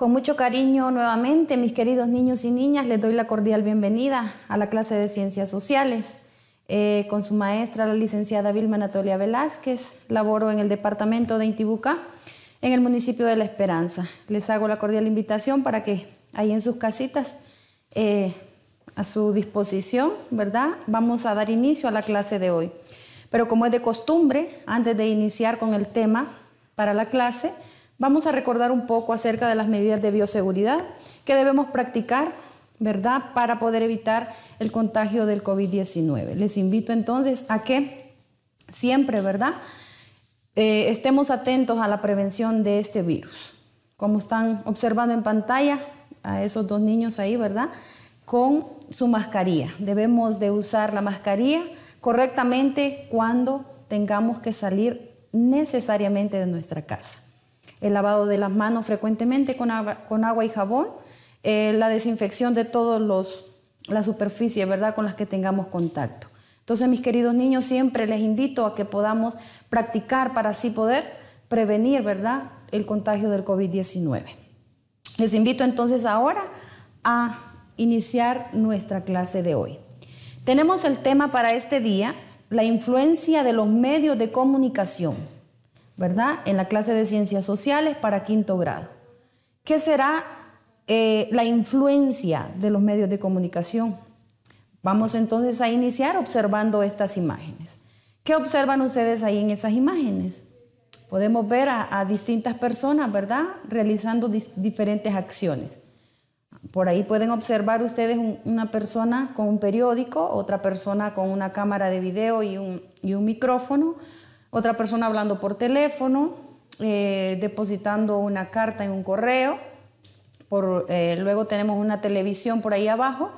Con mucho cariño nuevamente, mis queridos niños y niñas, les doy la cordial bienvenida a la clase de Ciencias Sociales. Eh, con su maestra, la licenciada Vilma Anatolia Velázquez, laboro en el departamento de Intibucá, en el municipio de La Esperanza. Les hago la cordial invitación para que ahí en sus casitas, eh, a su disposición, ¿verdad? Vamos a dar inicio a la clase de hoy. Pero como es de costumbre, antes de iniciar con el tema para la clase, Vamos a recordar un poco acerca de las medidas de bioseguridad que debemos practicar, ¿verdad?, para poder evitar el contagio del COVID-19. Les invito entonces a que siempre, ¿verdad?, eh, estemos atentos a la prevención de este virus. Como están observando en pantalla a esos dos niños ahí, ¿verdad?, con su mascarilla. Debemos de usar la mascarilla correctamente cuando tengamos que salir necesariamente de nuestra casa el lavado de las manos frecuentemente con, agua, y jabón, eh, la desinfección de todas las superficie ¿verdad? con las que tengamos contacto. Entonces, mis queridos niños, siempre les invito a que podamos practicar para así poder prevenir ¿verdad? el contagio del COVID-19. Les invito entonces ahora a iniciar nuestra clase de hoy. Tenemos el tema para este día, la influencia de los medios de comunicación. ¿verdad? En la clase de ciencias sociales para quinto grado. ¿Qué será eh, la influencia de los medios de comunicación? Vamos entonces a iniciar observando estas imágenes. ¿Qué observan ustedes ahí en esas imágenes? Podemos ver a, distintas personas, ¿verdad? Realizando diferentes acciones. Por ahí pueden observar ustedes una persona con un periódico, otra persona con una cámara de video y un micrófono, otra persona hablando por teléfono, eh, depositando una carta en un correo, eh, luego tenemos una televisión por ahí abajo,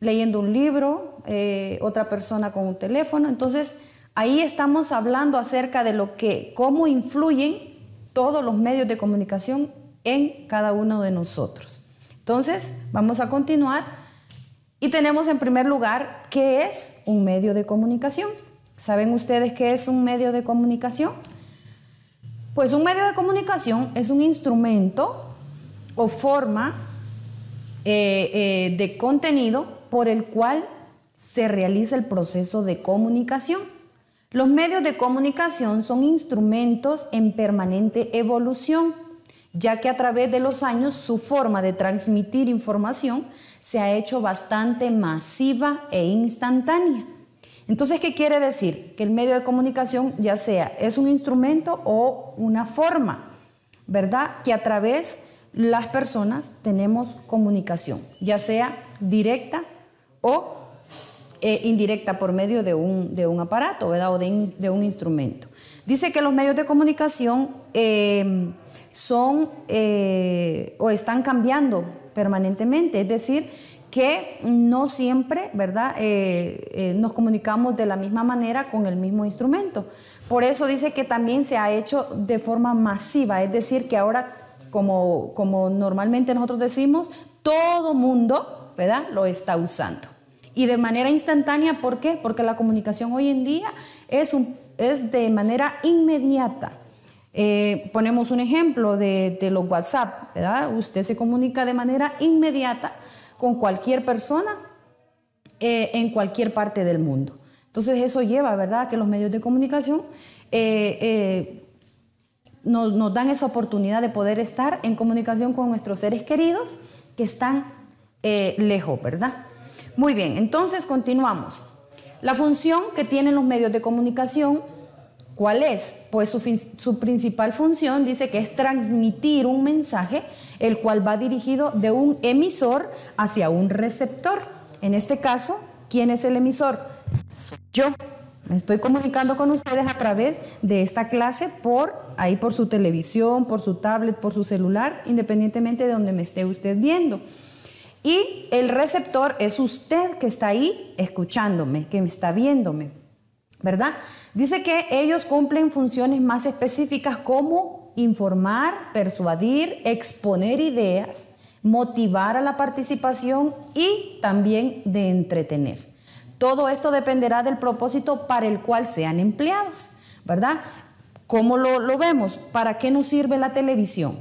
leyendo un libro, eh, otra persona con un teléfono. Entonces, ahí estamos hablando acerca de lo que, cómo influyen todos los medios de comunicación en cada uno de nosotros. Entonces, vamos a continuar y tenemos en primer lugar qué es un medio de comunicación. ¿Saben ustedes qué es un medio de comunicación? Pues un medio de comunicación es un instrumento o forma eh, eh, de contenido por el cual se realiza el proceso de comunicación. Los medios de comunicación son instrumentos en permanente evolución, ya que a través de los años su forma de transmitir información se ha hecho bastante masiva e instantánea. Entonces, ¿qué quiere decir? Que el medio de comunicación ya sea es un instrumento o una forma, ¿verdad? Que a través las personas tenemos comunicación, ya sea directa o eh, indirecta por medio de un, aparato ¿verdad? o de, un instrumento. Dice que los medios de comunicación em, son eh, o están cambiando permanentemente, es decir, que no siempre, ¿verdad? Eh, eh, nos comunicamos de la misma manera con el mismo instrumento. Por eso dice que también se ha hecho de forma masiva, es decir, que ahora, como, normalmente nosotros decimos, todo mundo, ¿verdad? Lo está usando. Y de manera instantánea, ¿por qué? Porque la comunicación hoy en día es, es de manera inmediata. Eh, ponemos un ejemplo de, los WhatsApp, Usted se comunica de manera inmediata con cualquier persona eh, en cualquier parte del mundo. Entonces eso lleva, ¿verdad?, a que los medios de comunicación eh, eh, nos, nos, dan esa oportunidad de poder estar en comunicación con nuestros seres queridos que están lejos, ¿verdad? Muy bien, entonces continuamos. La función que tienen los medios de comunicación ¿Cuál es? Pues su, principal función dice que es transmitir un mensaje, el cual va dirigido de un emisor hacia un receptor. En este caso, ¿quién es el emisor? Yo. Me estoy comunicando con ustedes a través de esta clase por ahí por su televisión, por su tablet, por su celular, independientemente de donde me esté usted viendo. Y el receptor es usted que está ahí escuchándome, que me está viéndome. ¿verdad? Dice que ellos cumplen funciones más específicas como informar, persuadir, exponer ideas, motivar a la participación y también de entretener. Todo esto dependerá del propósito para el cual sean empleados, ¿verdad? ¿Cómo lo, vemos? ¿Para qué nos sirve la televisión?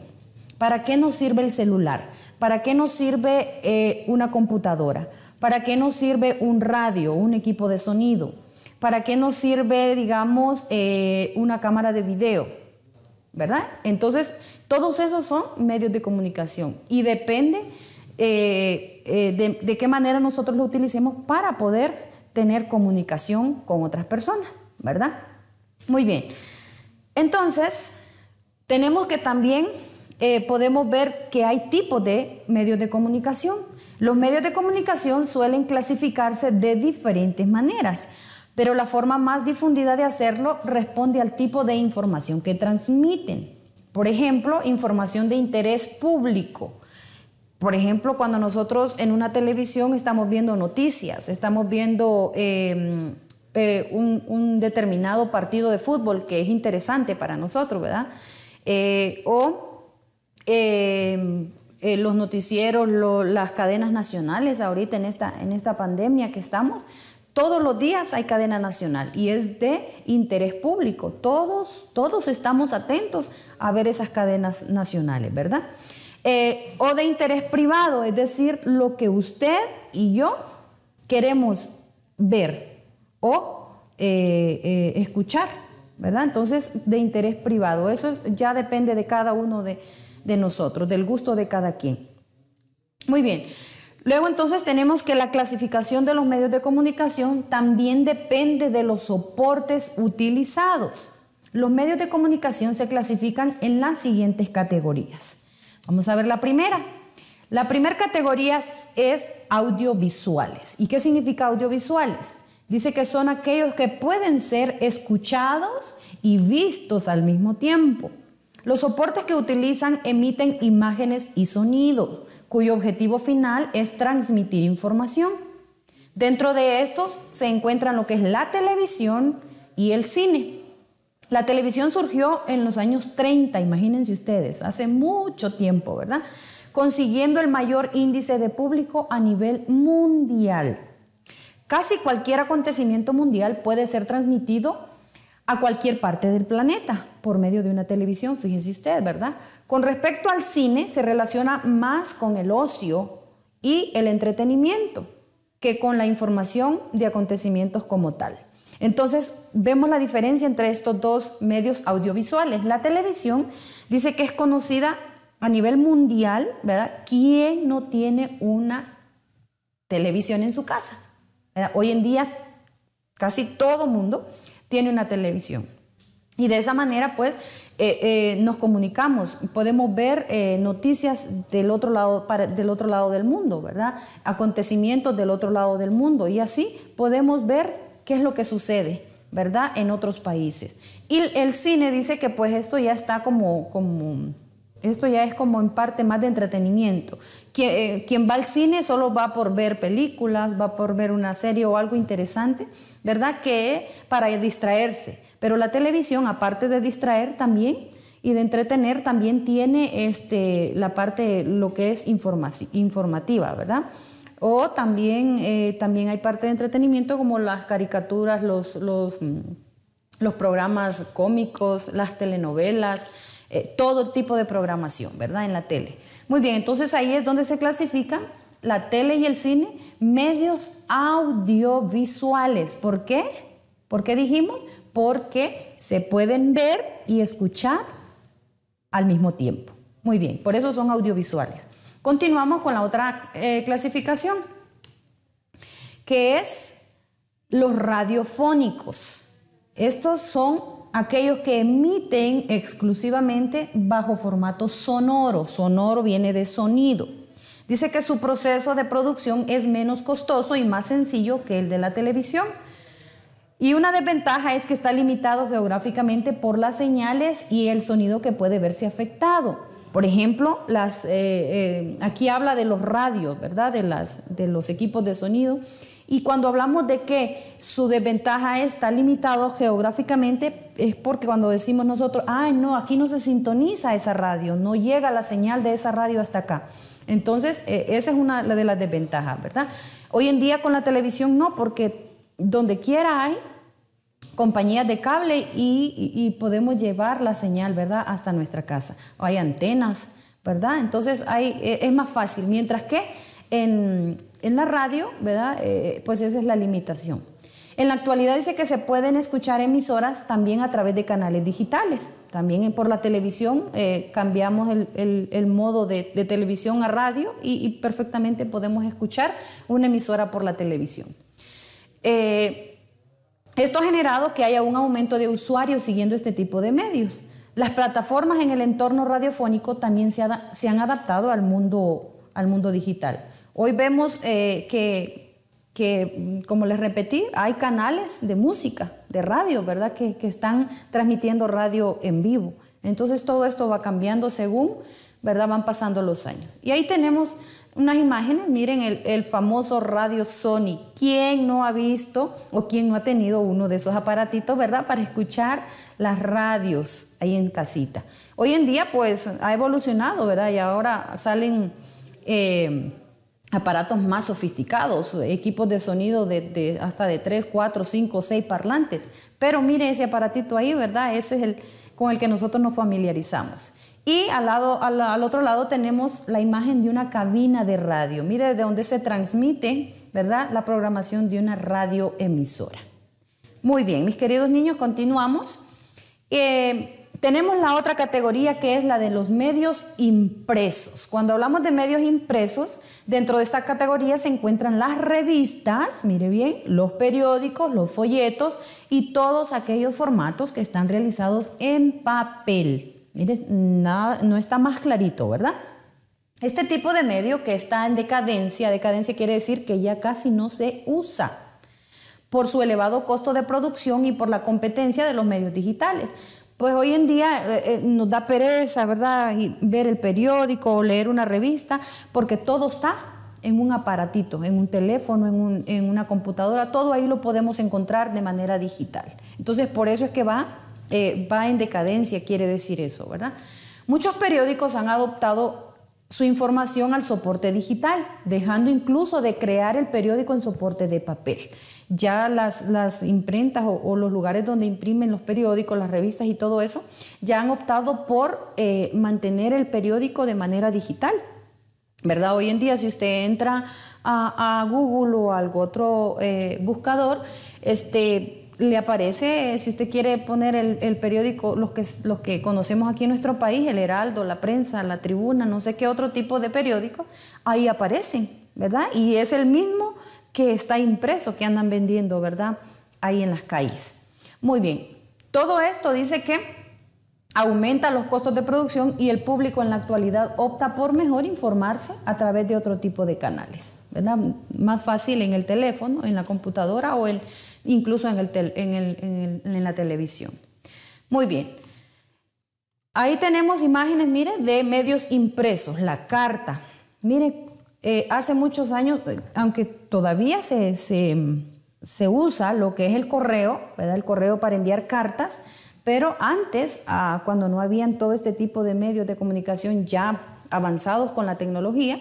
¿Para qué nos sirve el celular? ¿Para qué nos sirve eh, una computadora? ¿Para qué nos sirve un radio, un equipo de sonido? ¿Para qué nos sirve, digamos, eh, una cámara de video? ¿Verdad? Entonces, todos esos son medios de comunicación y depende eh, eh, de, qué manera nosotros lo utilicemos para poder tener comunicación con otras personas, ¿verdad? Muy bien. Entonces, tenemos que también podemos ver que hay tipos de medios de comunicación. Los medios de comunicación suelen clasificarse de diferentes maneras pero la forma más difundida de hacerlo responde al tipo de información que transmiten. Por ejemplo, información de interés público. Por ejemplo, cuando nosotros en una televisión estamos viendo noticias, estamos viendo em, eh, un, determinado partido de fútbol que es interesante para nosotros, ¿verdad? Eh, o em, eh, los noticieros, las cadenas nacionales ahorita en esta, en esta pandemia que estamos, todos los días hay cadena nacional y es de interés público. Todos, todos estamos atentos a ver esas cadenas nacionales, ¿verdad? Eh, o de interés privado, es decir, lo que usted y yo queremos ver o eh, eh, escuchar, ¿verdad? Entonces, de interés privado. Eso ya depende de cada uno de, de nosotros, del gusto de cada quien. Muy bien. Luego entonces tenemos que la clasificación de los medios de comunicación también depende de los soportes utilizados. Los medios de comunicación se clasifican en las siguientes categorías. Vamos a ver la primera. La primera categoría es audiovisuales. ¿Y qué significa audiovisuales? Dice que son aquellos que pueden ser escuchados y vistos al mismo tiempo. Los soportes que utilizan emiten imágenes y sonido cuyo objetivo final es transmitir información. Dentro de estos se encuentran lo que es la televisión y el cine. La televisión surgió en los años 30, imagínense ustedes, hace mucho tiempo, ¿verdad? Consiguiendo el mayor índice de público a nivel mundial. Casi cualquier acontecimiento mundial puede ser transmitido a cualquier parte del planeta por medio de una televisión, fíjese usted, ¿verdad? Con respecto al cine, se relaciona más con el ocio y el entretenimiento que con la información de acontecimientos como tal. Entonces, vemos la diferencia entre estos dos medios audiovisuales. La televisión dice que es conocida a nivel mundial, ¿verdad? ¿Quién no tiene una televisión en su casa? Hoy en día, casi todo mundo tiene una televisión. Y de esa manera, pues, eh, eh, nos comunicamos y podemos ver eh, noticias del otro, lado, del otro lado del mundo, ¿verdad? Acontecimientos del otro lado del mundo. Y así podemos ver qué es lo que sucede, ¿verdad? En otros países. Y el cine dice que, pues, esto ya está como, como esto ya es como en parte más de entretenimiento. Eh, quien, va al cine solo va por ver películas, va por ver una serie o algo interesante, ¿verdad? Que para distraerse. Pero la televisión, aparte de distraer también y de entretener, también tiene este, la parte, lo que es informativa, ¿verdad? O también, eh, también hay parte de entretenimiento como las caricaturas, los, los, mm, los programas cómicos, las telenovelas. Eh, todo tipo de programación, ¿verdad? En la tele. Muy bien, entonces ahí es donde se clasifican la tele y el cine, medios audiovisuales. ¿Por qué? ¿Por qué dijimos? Porque se pueden ver y escuchar al mismo tiempo. Muy bien, por eso son audiovisuales. Continuamos con la otra eh, clasificación, que es los radiofónicos. Estos son aquellos que emiten exclusivamente bajo formato sonoro. Sonoro viene de sonido. Dice que su proceso de producción es menos costoso y más sencillo que el de la televisión. Y una desventaja es que está limitado geográficamente por las señales y el sonido que puede verse afectado. Por ejemplo, eh, eh, aquí habla de los radios, ¿verdad? de los equipos de sonido y cuando hablamos de que su desventaja está limitado geográficamente, es porque cuando decimos nosotros, ay no, aquí no se sintoniza esa radio, no llega la señal de esa radio hasta acá. Entonces, e, esa es una de las desventajas, ¿verdad? Hoy en día con la televisión no, porque donde quiera hay compañías de cable y, podemos llevar la señal, ¿verdad?, hasta nuestra casa. hay antenas, ¿verdad? Entonces, e, es más fácil. Mientras que en, en la radio, ¿verdad? Eh, eh, pues esa es la limitación. En la actualidad dice que se pueden escuchar emisoras también a través de canales digitales. También por la televisión eh, cambiamos el, modo de, televisión a radio y, perfectamente podemos escuchar una emisora por la televisión. esto ha generado que haya un aumento de usuarios siguiendo este tipo de medios. Las plataformas en el entorno radiofónico también se, han adaptado al mundo digital. Hoy vemos eh, que, como les repetí, hay canales de música, de radio, ¿verdad? Que, están transmitiendo radio en vivo. Entonces todo esto va cambiando según, ¿verdad? Van pasando los años. Y ahí tenemos unas imágenes, miren el, famoso radio Sony. ¿Quién no ha visto o quién no ha tenido uno de esos aparatitos, verdad? Para escuchar las radios ahí en casita. Hoy en día pues ha evolucionado, ¿verdad? Y ahora salen... Eh, aparatos más sofisticados, equipos de sonido de, hasta de 3, 4, 5, 6 parlantes. Pero mire ese aparatito ahí, ¿verdad? Ese es el con el que nosotros nos familiarizamos. Y al, lado, al, otro lado tenemos la imagen de una cabina de radio. Mire de dónde se transmite, ¿verdad? La programación de una radio emisora. Muy bien, mis queridos niños, continuamos. Eh, tenemos la otra categoría que es la de los medios impresos. Cuando hablamos de medios impresos, dentro de esta categoría se encuentran las revistas, mire bien, los periódicos, los folletos y todos aquellos formatos que están realizados en papel. Mire, no está más clarito, ¿verdad? Este tipo de medio que está en decadencia, decadencia quiere decir que ya casi no se usa por su elevado costo de producción y por la competencia de los medios digitales pues hoy en día eh, eh, nos da pereza, ¿verdad? ver el periódico o leer una revista, porque todo está en un aparatito, en un teléfono, en, una computadora, todo ahí lo podemos encontrar de manera digital. Entonces, por eso es que va, eh, va en decadencia, quiere decir eso, ¿verdad? Muchos periódicos han adoptado su información al soporte digital, dejando incluso de crear el periódico en soporte de papel ya las, las imprentas o, los lugares donde imprimen los periódicos, las revistas y todo eso, ya han optado por eh, mantener el periódico de manera digital. ¿Verdad? Hoy en día, si usted entra a, Google o a algún otro eh, buscador, este, le aparece, si usted quiere poner el, periódico, los que, los que conocemos aquí en nuestro país, el Heraldo, la prensa, la tribuna, no sé qué otro tipo de periódico, ahí aparecen, ¿verdad? Y es el mismo que está impreso, que andan vendiendo, ¿verdad? Ahí en las calles. Muy bien, todo esto dice que aumenta los costos de producción y el público en la actualidad opta por mejor informarse a través de otro tipo de canales, ¿verdad? Más fácil en el teléfono, en la computadora o el, incluso en, el en, el, la televisión. Muy bien, Ahí tenemos imágenes, mire, de medios impresos, la carta. Mire eh, hace muchos años, eh, aunque todavía se, usa lo que es el correo, ¿verdad? el correo para enviar cartas, pero antes, ah, cuando no habían todo este tipo de medios de comunicación ya avanzados con la tecnología,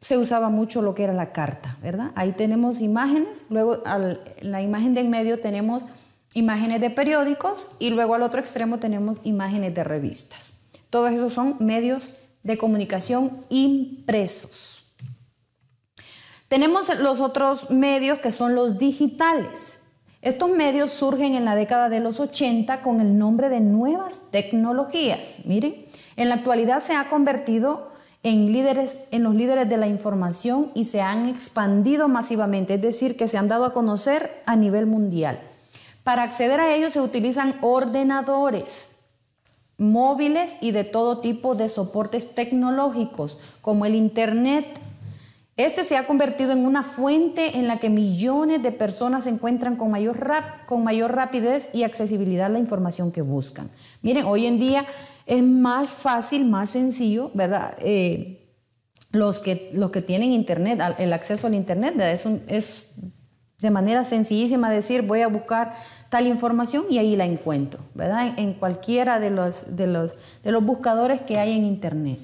se usaba mucho lo que era la carta, ¿verdad? Ahí tenemos imágenes, luego al, la imagen de en medio tenemos imágenes de periódicos y luego al otro extremo tenemos imágenes de revistas. Todos esos son medios de comunicación impresos. Tenemos los otros medios que son los digitales. Estos medios surgen en la década de los 80 con el nombre de nuevas tecnologías. Miren, en la actualidad se ha convertido en líderes en los líderes de la información y se han expandido masivamente, es decir, que se han dado a conocer a nivel mundial. Para acceder a ellos se utilizan ordenadores, móviles y de todo tipo de soportes tecnológicos, como el internet, este se ha convertido en una fuente en la que millones de personas se encuentran con mayor, con mayor rapidez y accesibilidad la información que buscan. Miren, hoy en día es más fácil, más sencillo, ¿verdad? Eh, los, que, los que tienen internet, el acceso al internet, ¿verdad? Es, es de manera sencillísima decir voy a buscar tal información y ahí la encuentro, ¿verdad? En cualquiera de los, de los, de los buscadores que hay en Internet.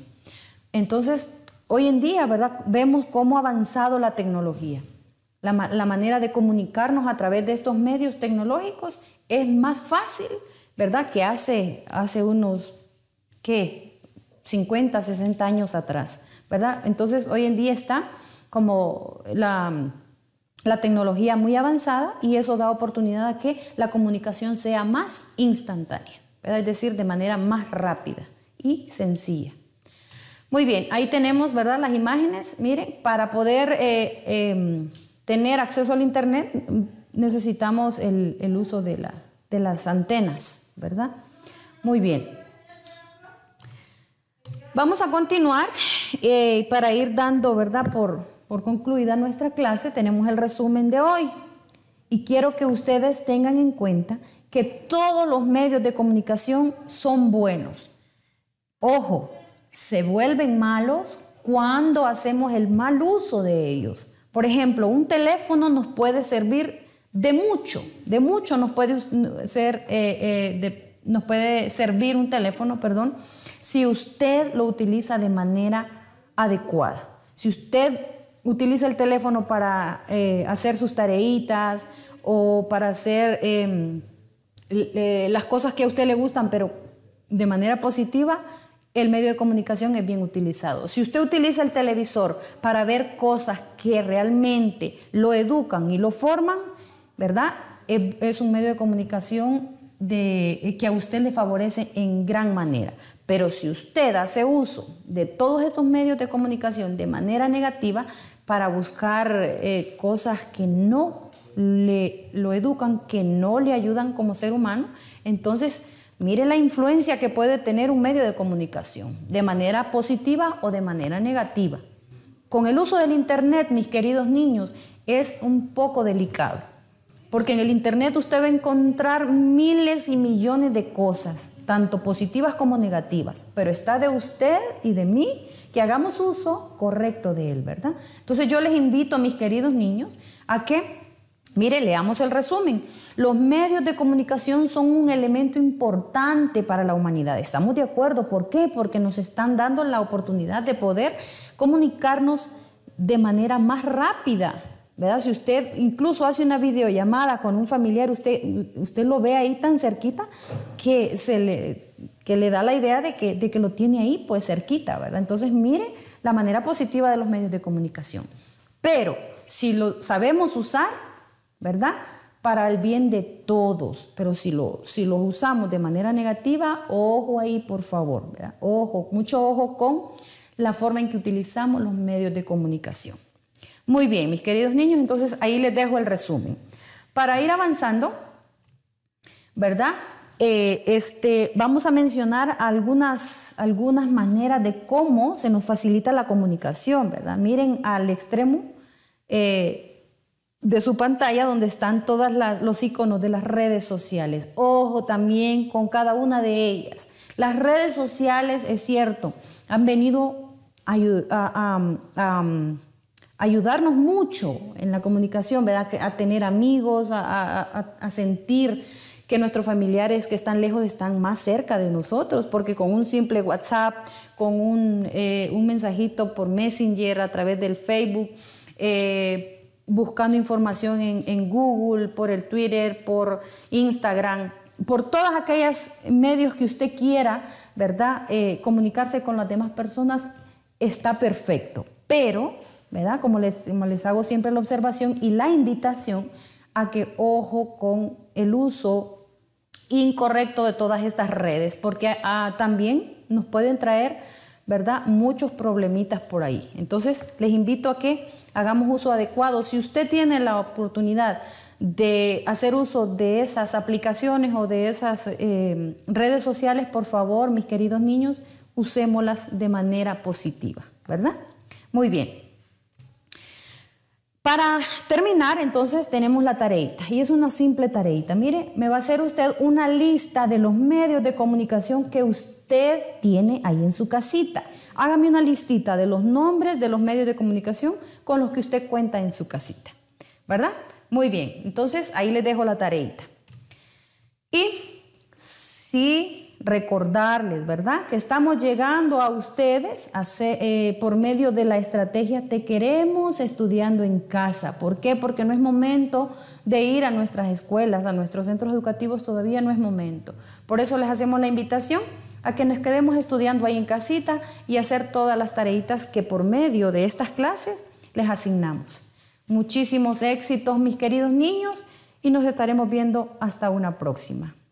Entonces, Hoy en día, ¿verdad? Vemos cómo ha avanzado la tecnología. La, manera de comunicarnos a través de estos medios tecnológicos es más fácil, ¿verdad? Que hace, hace unos, ¿qué? 50, 60 años atrás, ¿verdad? Entonces, hoy en día está como la, la tecnología muy avanzada y eso da oportunidad a que la comunicación sea más instantánea, Es decir, de manera más rápida y sencilla. Muy bien, ahí tenemos, ¿verdad? Las imágenes. Miren, para poder eh, em, tener acceso al Internet necesitamos el, uso de, las antenas, ¿verdad? Muy bien. Vamos a continuar eh, para ir dando, ¿verdad? Por, por concluida nuestra clase, tenemos el resumen de hoy. Y quiero que ustedes tengan en cuenta que todos los medios de comunicación son buenos. Ojo, se vuelven malos cuando hacemos el mal uso de ellos. Por ejemplo, un teléfono nos puede servir de mucho, de mucho nos puede, eh, eh, nos puede servir un teléfono, perdón, si usted lo utiliza de manera adecuada. Si usted utiliza el teléfono para eh, hacer sus tareitas o para hacer em, las cosas que a usted le gustan, pero de manera positiva, el medio de comunicación es bien utilizado. Si usted utiliza el televisor para ver cosas que realmente lo educan y lo forman, ¿verdad? Es un medio de comunicación eh, que a usted le favorece en gran manera. Pero si usted hace uso de todos estos medios de comunicación de manera negativa para buscar eh, cosas que no le, lo educan, que no le ayudan como ser humano, entonces Mire la influencia que puede tener un medio de comunicación, de manera positiva o de manera negativa. Con el uso del Internet, mis queridos niños, es un poco delicado, porque en el Internet usted va a encontrar miles y millones de cosas, tanto positivas como negativas, pero está de usted y de mí que hagamos uso correcto de él, ¿verdad? Entonces yo les invito, mis queridos niños, a que Mire, leamos el resumen. Los medios de comunicación son un elemento importante para la humanidad. Estamos de acuerdo. ¿Por qué? Porque nos están dando la oportunidad de poder comunicarnos de manera más rápida. ¿Verdad? Si usted incluso hace una videollamada con un familiar, usted, usted lo ve ahí tan cerquita que, se le, le da la idea de que, lo tiene ahí pues cerquita, ¿verdad? Entonces mire la manera positiva de los medios de comunicación. Pero si lo sabemos usar, ¿verdad? Para el bien de todos, pero si, lo, si los usamos de manera negativa, ojo ahí, por favor, Ojo, mucho ojo con la forma en que utilizamos los medios de comunicación. Muy bien, mis queridos niños, entonces ahí les dejo el resumen. Para ir avanzando, ¿verdad? Eh, este, vamos a mencionar algunas, algunas maneras de cómo se nos facilita la comunicación, ¿verdad? Miren al extremo eh, de su pantalla donde están todos los iconos de las redes sociales. Ojo también con cada una de ellas. Las redes sociales, es cierto, han venido a, ayudarnos mucho en la comunicación, ¿verdad? A tener amigos, a sentir que nuestros familiares que están lejos están más cerca de nosotros, porque con un simple WhatsApp, con un, eh, mensajito por Messenger, a través del Facebook, eh, buscando información en, Google, por el Twitter, por Instagram, por todas aquellas medios que usted quiera, ¿verdad? Eh, comunicarse con las demás personas está perfecto. Pero, ¿verdad? Como les, les hago siempre la observación y la invitación a que ojo con el uso incorrecto de todas estas redes, porque ah, también nos pueden traer ¿verdad? Muchos problemitas por ahí. Entonces, les invito a que hagamos uso adecuado. Si usted tiene la oportunidad de hacer uso de esas aplicaciones o de esas eh, redes sociales, por favor, mis queridos niños, usémoslas de manera positiva, ¿verdad? Muy bien. Para terminar, entonces tenemos la tareita, y es una simple tareita. Mire, me va a hacer usted una lista de los medios de comunicación que usted tiene ahí en su casita. Hágame una listita de los nombres de los medios de comunicación con los que usted cuenta en su casita, ¿verdad? Muy bien, entonces ahí le dejo la tareita. Y si recordarles, ¿verdad? Que estamos llegando a ustedes eh, por medio de la estrategia Te queremos estudiando en casa. ¿Por qué? Porque no es momento de ir a nuestras escuelas, a nuestros centros educativos, todavía no es momento. Por eso les hacemos la invitación a que nos quedemos estudiando ahí en casita y hacer todas las tareitas que por medio de estas clases les asignamos. Muchísimos éxitos, mis queridos niños, y nos estaremos viendo hasta una próxima.